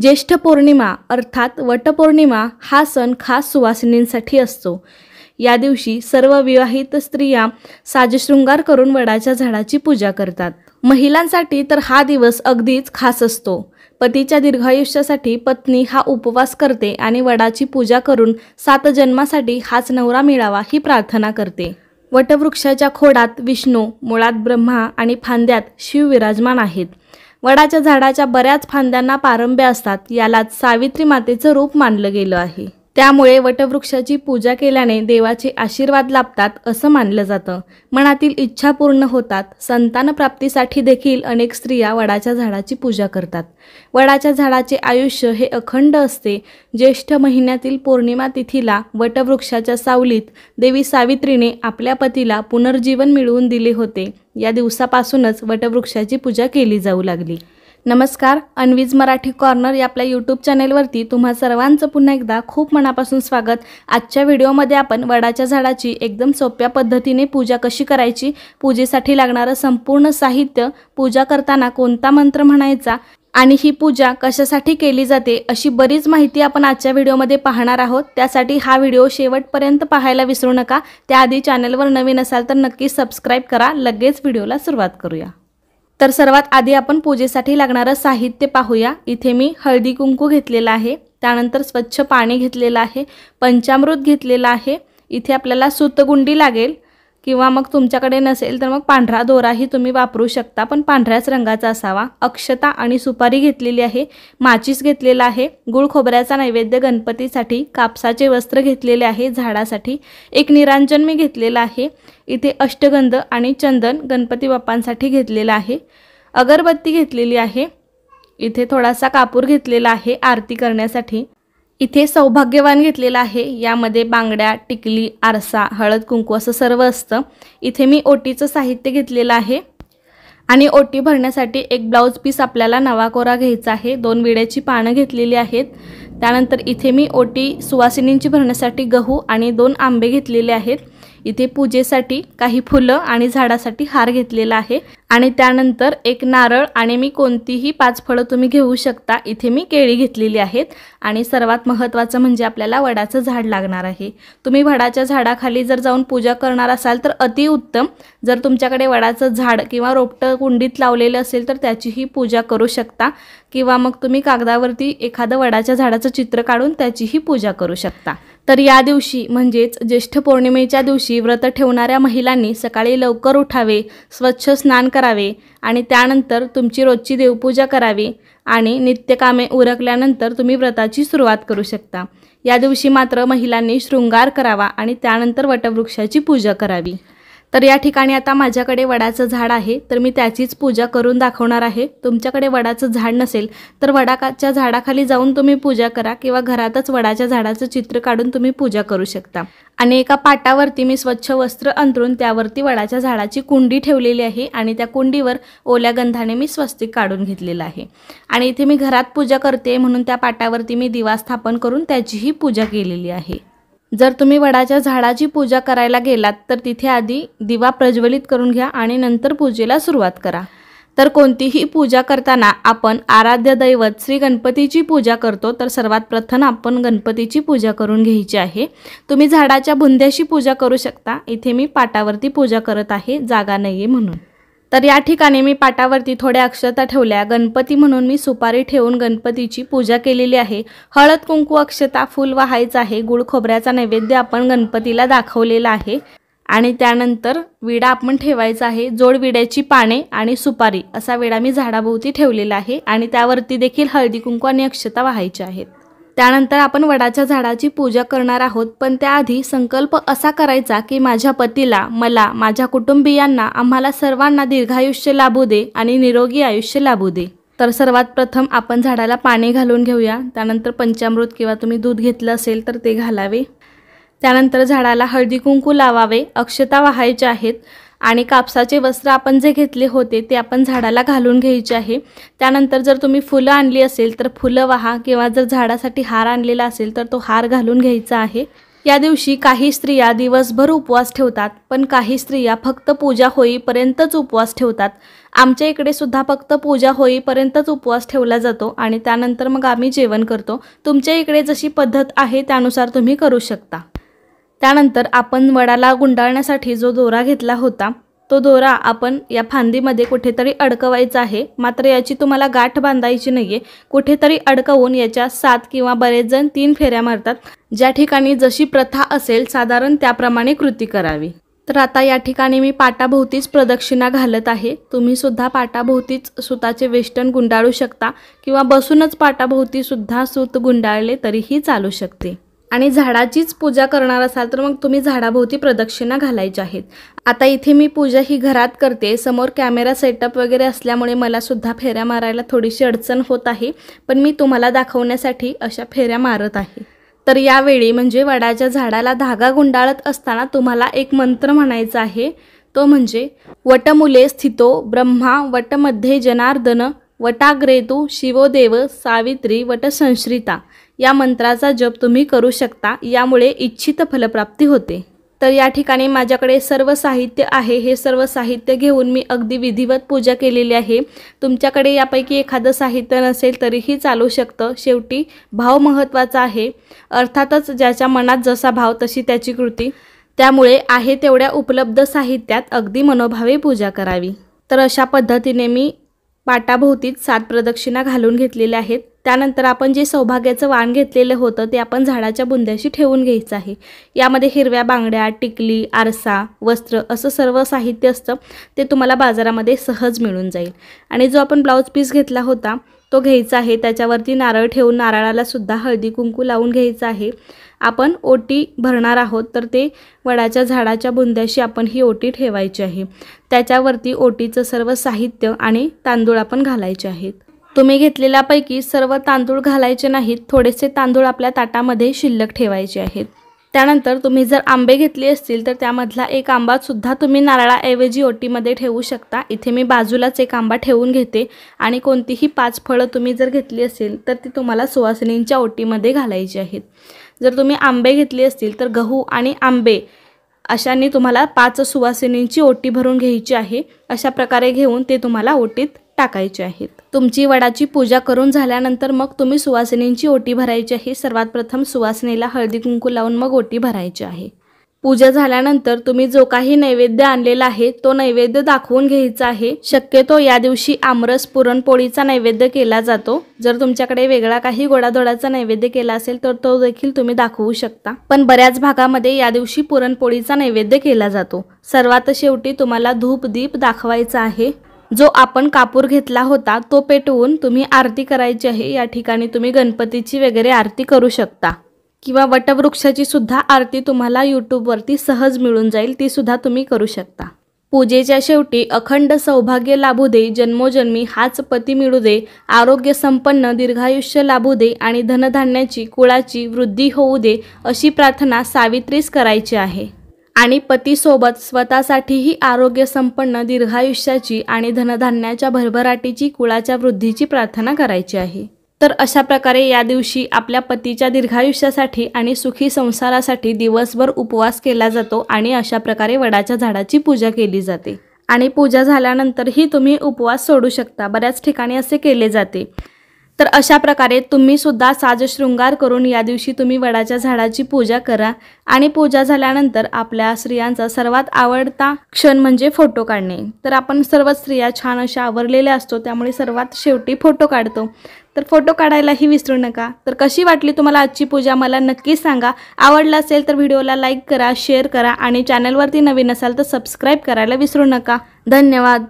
ज्येष्ठ पौर्णिमा अर्थात वटपौर्णिमा हा सण खास सुवासिनींसाठी असतो या दिवशी सर्व विवाहित स्त्रिया साजशृंगार करून वडाच्या झाडाची पूजा करतात महिलांसाठी तर हा दिवस अगदीच खास असतो पतीच्या दीर्घायुष्यासाठी पत्नी हा उपवास करते आणि वडाची पूजा करून सात जन्मासाठी हाच नवरा मिळावा ही प्रार्थना करते वटवृक्षाच्या खोडात विष्णू मुळात ब्रह्मा आणि फांद्यात शिव विराजमान आहेत वडाच्या झाडाच्या बऱ्याच फांद्यांना पारंब्या असतात यालाच सावित्री मातेचं रूप मानलं गेलं आहे त्यामुळे वटवृक्षाची पूजा केल्याने देवाचे आशीर्वाद लाभतात असं मानलं जातं मनातील इच्छा पूर्ण होतात संतान प्राप्तीसाठी देखील अनेक स्त्रिया वडाच्या झाडाची पूजा करतात वडाच्या झाडाचे आयुष्य हे अखंड असते ज्येष्ठ महिन्यातील पौर्णिमा तिथीला वटवृक्षाच्या सावलीत देवी सावित्रीने आपल्या पतीला पुनर्जीवन मिळवून दिले होते या दिवसापासूनच वटवृक्षाची पूजा केली जाऊ लागली नमस्कार अनवीज मराठी कॉर्नर या आपल्या यूट्यूब चॅनेलवरती तुम्हा सर्वांचं पुन्हा एकदा खूप मनापासून स्वागत आजच्या व्हिडिओमध्ये आपण वडाच्या झाडाची एकदम सोप्या पद्धतीने पूजा कशी करायची पूजेसाठी लागणारं संपूर्ण साहित्य पूजा करताना कोणता मंत्र म्हणायचा आणि ही पूजा कशासाठी केली जाते अशी बरीच माहिती आपण आजच्या व्हिडिओमध्ये पाहणार आहोत त्यासाठी हा व्हिडिओ शेवटपर्यंत पाहायला विसरू नका त्याआधी चॅनलवर नवीन असाल तर नक्की सबस्क्राईब करा लगेच व्हिडिओला सुरुवात करूया तर सर्वात आधी आपण पूजेसाठी लागणारं साहित्य पाहूया इथे मी हळदी कुंकू घेतलेला आहे त्यानंतर स्वच्छ पाणी घेतलेलं आहे पंचामृत घेतलेलं आहे इथे आपल्याला सुतगुंडी लागेल किंवा मग तुमच्याकडे नसेल तर मग पांढरा दोराही तुम्ही वापरू शकता पण पांढऱ्याच रंगाचा असावा अक्षता आणि सुपारी घेतलेली आहे माचीस घेतलेला आहे गुळ खोबऱ्याचा नैवेद्य गणपतीसाठी कापसाचे वस्त्र घेतलेले आहे झाडासाठी एक निरांजन मी घेतलेला आहे इथे अष्टगंध आणि चंदन गणपती बाप्पांसाठी घेतलेलं आहे अगरबत्ती घेतलेली आहे इथे थोडासा कापूर घेतलेला आहे आरती करण्यासाठी इथे सौभाग्यवान घेतलेलं आहे यामध्ये बांगड्या टिकली आरसा हळद कुंकू असं सर्व असतं इथे मी ओटीचं साहित्य घेतलेलं आहे आणि ओटी भरण्यासाठी एक ब्लाउज पीस आपल्याला नवा कोरा घ्यायचा आहे दोन विड्याची पानं घेतलेली आहेत त्यानंतर इथे मी ओटी सुवासिनींची भरण्यासाठी गहू आणि दोन आंबे घेतलेले आहेत इथे पूजेसाठी काही फुलं आणि झाडासाठी हार घेतलेला आहे आणि त्यानंतर एक नारळ आणि मी कोणतीही पाच फळं तुम्ही घेऊ शकता इथे मी केळी घेतलेली आहेत आणि सर्वात महत्त्वाचं म्हणजे आपल्याला वडाचं झाड लागणार आहे तुम्ही वडाच्या झाडाखाली जर जाऊन पूजा करणार असाल तर अतिउत्तम जर तुमच्याकडे वडाचं झाड किंवा रोपटं कुंडीत लावलेलं असेल तर त्याचीही पूजा करू शकता किंवा मग तुम्ही कागदावरती एखादं वडाच्या झाडाचं चित्र काढून त्याचीही पूजा करू शकता तर या दिवशी म्हणजेच ज्येष्ठ पौर्णिमेच्या दिवशी व्रत ठेवणाऱ्या महिलांनी सकाळी लवकर उठावे स्वच्छ स्नान करावे आणि त्यानंतर तुमची रोजची देवपूजा करावी आणि नित्यकामे उरकल्यानंतर तुम्ही व्रताची सुरुवात करू शकता या दिवशी मात्र महिलांनी शृंगार करावा आणि त्यानंतर वटवृक्षाची पूजा करावी तर या ठिकाणी आता माझ्याकडे वडाचं झाड आहे तर मी त्याचीच पूजा करून दाखवणार आहे तुमच्याकडे वडाचं झाड नसेल तर वडाकाच्या झाडाखाली जाऊन तुम्ही पूजा करा किंवा घरातच वडाच्या झाडाचं चित्र काढून तुम्ही पूजा करू शकता आणि एका पाटावरती मी स्वच्छ वस्त्र अंतरून त्यावरती वडाच्या झाडाची कुंडी ठेवलेली आहे आणि त्या कुंडीवर ओल्या गंधाने मी स्वस्तिक काढून घेतलेलं आहे आणि इथे मी घरात पूजा करते म्हणून त्या पाटावरती मी दिवा स्थापन करून त्याचीही पूजा केलेली आहे जर तुम्ही वडाच्या झाडाची पूजा करायला गेलात तर तिथे आधी दिवा प्रज्वलित करून घ्या आणि नंतर पूजेला सुरुवात करा तर कोणतीही पूजा करताना आपण आराध्य दैवत श्री गणपतीची पूजा करतो तर सर्वात प्रथम आपण गणपतीची पूजा करून घ्यायची आहे तुम्ही झाडाच्या बुंद्याशी पूजा करू शकता इथे मी पाटावरती पूजा करत आहे जागा नाही आहे म्हणून तर या ठिकाणी मी पाटावरती थोड्या अक्षता ठेवल्या गणपती म्हणून मी सुपारी ठेवून गणपतीची पूजा केलेली आहे हळद कुंकू अक्षता फुल व्हायचं आहे गुळ खोबऱ्याचा नैवेद्य आपण गणपतीला दाखवलेला आहे आणि त्यानंतर विडा आपण ठेवायचा आहे जोडविड्याची पाने आणि सुपारी असा विडा मी झाडाभोवती ठेवलेला आहे आणि त्यावरती देखील हळदी कुंकू आणि अक्षता व्हायच्या आहेत त्यानंतर आपण वडाच्या झाडाची पूजा करणार आहोत पण त्याआधी संकल्प असा करायचा की माझ्या पतीला मला माझ्या कुटुंबियांना आम्हाला सर्वांना दीर्घायुष्य लाभू दे आणि निरोगी आयुष्य लाभू दे तर सर्वात प्रथम आपण झाडाला पाणी घालून घेऊया त्यानंतर पंचामृत किंवा तुम्ही दूध घेतलं असेल तर ते घालावे त्यानंतर झाडाला हळदी कुंकू लावावे अक्षता वाहायच्या आहेत आणि कापसाचे वस्त्र आपण जे घेतले होते ते आपण झाडाला घालून घ्यायचे आहे त्यानंतर जर तुम्ही फुलं आणली असेल तर फुलं वाहा किंवा जर झाडासाठी हार आणलेला असेल तर तो हार घालून घ्यायचा आहे या दिवशी काही स्त्रिया दिवसभर उपवास ठेवतात पण काही स्त्रिया फक्त पूजा होईपर्यंतच उपवास ठेवतात आमच्या इकडे सुद्धा फक्त पूजा होईपर्यंतच उपवास ठेवला जातो आणि त्यानंतर मग आम्ही जेवण करतो तुमच्या इकडे जशी पद्धत आहे त्यानुसार तुम्ही करू शकता त्यानंतर आपण वडाला गुंडाळण्यासाठी जो दोरा घेतला होता तो दोरा आपण या फांदीमध्ये कुठेतरी अडकवायचा आहे मात्र याची तुम्हाला गाठ बांधायची नाही आहे कुठेतरी अडकवून याच्या सात किंवा बरेच जण तीन फेऱ्या मारतात ज्या ठिकाणी जशी प्रथा असेल साधारण त्याप्रमाणे कृती करावी तर आता या ठिकाणी मी पाटाभोवतीच प्रदक्षिणा घालत आहे तुम्ही सुद्धा पाटाभोवतीच सुताचे वेष्टन गुंडाळू शकता किंवा बसूनच पाटाभोवतीसुद्धा सुद्धा सूत गुंडाळले तरीही चालू शकते आणि झाडाचीच पूजा करणार असाल तर मग तुम्ही झाडाभोवती प्रदक्षिणा घालायच्या आहेत आता इथे मी पूजा ही घरात करते समोर कॅमेरा सेटअप वगैरे असल्यामुळे मला सुद्धा फेऱ्या मारायला थोडीशी अडचण होत आहे पण मी तुम्हाला दाखवण्यासाठी अशा फेऱ्या मारत आहे तर यावेळी म्हणजे वडाच्या झाडाला धागा गुंडाळत असताना तुम्हाला एक मंत्र म्हणायचा आहे तो म्हणजे वटमुले स्थितो ब्रह्मा वटमध्ये जनार्दन वटाग्रेतू शिवोदेव सावित्री वटसंश्रिता या मंत्राचा जप तुम्ही करू शकता यामुळे इच्छित फलप्राप्ती होते तर या ठिकाणी माझ्याकडे सर्व साहित्य आहे हे सर्व साहित्य घेऊन मी अगदी विधिवत पूजा केलेली आहे तुमच्याकडे यापैकी एखादं साहित्य नसेल तरीही चालू शकतं शेवटी भाव महत्त्वाचा आहे अर्थातच ज्याच्या मनात जसा भाव तशी त्याची कृती त्यामुळे आहे तेवढ्या उपलब्ध साहित्यात अगदी मनोभावे पूजा करावी तर अशा पद्धतीने मी पाटाभोवतीत सात प्रदक्षिणा घालून घेतलेल्या आहेत त्यानंतर आपण जे सौभाग्याचं वाण घेतलेलं होतं ते आपण झाडाच्या बुंद्याशी ठेवून घ्यायचं आहे यामध्ये हिरव्या बांगड्या टिकली आरसा वस्त्र असं सर्व साहित्य असतं ते तुम्हाला बाजारामध्ये सहज मिळून जाईल आणि जो आपण ब्लाऊज पीस घेतला होता तो घ्यायचा आहे त्याच्यावरती नारळ ठेवून नारळाला सुद्धा हळदी कुंकू लावून घ्यायचं आहे आपण ओटी भरणार आहोत तर ते वडाच्या झाडाच्या बुंद्याशी आपण ही ओटी ठेवायची आहे त्याच्यावरती ओटीचं सर्व साहित्य आणि तांदूळ आपण घालायचे आहेत तुम्ही घेतलेल्यापैकी सर्व तांदूळ घालायचे नाहीत थोडेसे तांदूळ आपल्या ताटामध्ये शिल्लक ठेवायचे आहेत त्यानंतर तुम्ही जर आंबे घेतले असतील तर त्यामधला एक आंबासुद्धा तुम्ही नारळाऐवजी ओटीमध्ये ठेवू शकता इथे मी बाजूलाच एक आंबा ठेवून घेते आणि कोणतीही पाच फळं तुम्ही जर घेतली असेल तर ती तुम्हाला सुवासिनींच्या ओटीमध्ये घालायची आहेत जर तुम्ही आंबे घेतली असतील तर गहू आणि आंबे अशांनी तुम्हाला पाच सुवासिनींची ओटी भरून घ्यायची आहे अशा प्रकारे घेऊन ते तुम्हाला ओटीत टाकायचे आहेत तुमची वडाची पूजा करून झाल्यानंतर मग तुम्ही सुवासिनींची ओटी भरायची आहे सर्वात प्रथम सुवासिनीला हळदी कुंकू लावून मग ओटी भरायची आहे पूजा झाल्यानंतर तुम्ही जो काही नैवेद्य आणलेला आहे तो नैवेद्य दाखवून घ्यायचा आहे शक्यतो या दिवशी आमरस पुरणपोळीचा नैवेद्य केला जातो जर तुमच्याकडे वेगळा काही गोडाधोडाचा नैवेद्य केला असेल तर तो देखील तुम्ही दाखवू शकता पण बऱ्याच भागामध्ये या दिवशी पुरणपोळीचा नैवेद्य केला जातो सर्वात शेवटी तुम्हाला धूप दीप दाखवायचा आहे जो आपण कापूर घेतला होता तो पेटवून तुम्ही आरती करायची आहे या ठिकाणी तुम्ही गणपतीची वगैरे आरती करू शकता किंवा वटवृक्षाची सुद्धा आरती तुम्हाला यूट्यूबवरती सहज मिळून जाईल ती सुद्धा तुम्ही करू शकता पूजेच्या शेवटी अखंड सौभाग्य लाभू दे जन्मोजन्मी हाच पती मिळू दे आरोग्य संपन्न दीर्घायुष्य लाभू दे आणि धनधान्याची कुळाची वृद्धी होऊ दे अशी प्रार्थना सावित्रीस करायची आहे आणि पतीसोबत स्वतःसाठीही आरोग्य संपन्न दीर्घायुष्याची आणि धनधान्याच्या भरभराटीची कुळाच्या वृद्धीची प्रार्थना करायची आहे तर अशा प्रकारे या दिवशी आपल्या पतीच्या दीर्घायुष्यासाठी आणि सुखी संसारासाठी दिवसभर उपवास केला जातो आणि अशा प्रकारे वडाच्या झाडाची पूजा केली जाते आणि पूजा झाल्यानंतरही तुम्ही उपवास सोडू शकता बऱ्याच ठिकाणी असे केले जाते तर अशा प्रकारे तुम्ही सुद्धा साजशृंगार करून या दिवशी तुम्ही वडाच्या झाडाची पूजा करा आणि पूजा झाल्यानंतर आपल्या स्त्रियांचा सर्वात आवडता क्षण म्हणजे फोटो काढणे तर आपण सर्वच स्त्रिया छान अशा आवरलेल्या असतो त्यामुळे सर्वात शेवटी फोटो काढतो तर फोटो काढायलाही विसरू नका तर कशी वाटली तुम्हाला आजची पूजा मला नक्कीच सांगा आवडला असेल तर व्हिडिओला लाईक करा शेअर करा आणि चॅनलवरती नवीन असाल तर सबस्क्राईब करायला विसरू नका धन्यवाद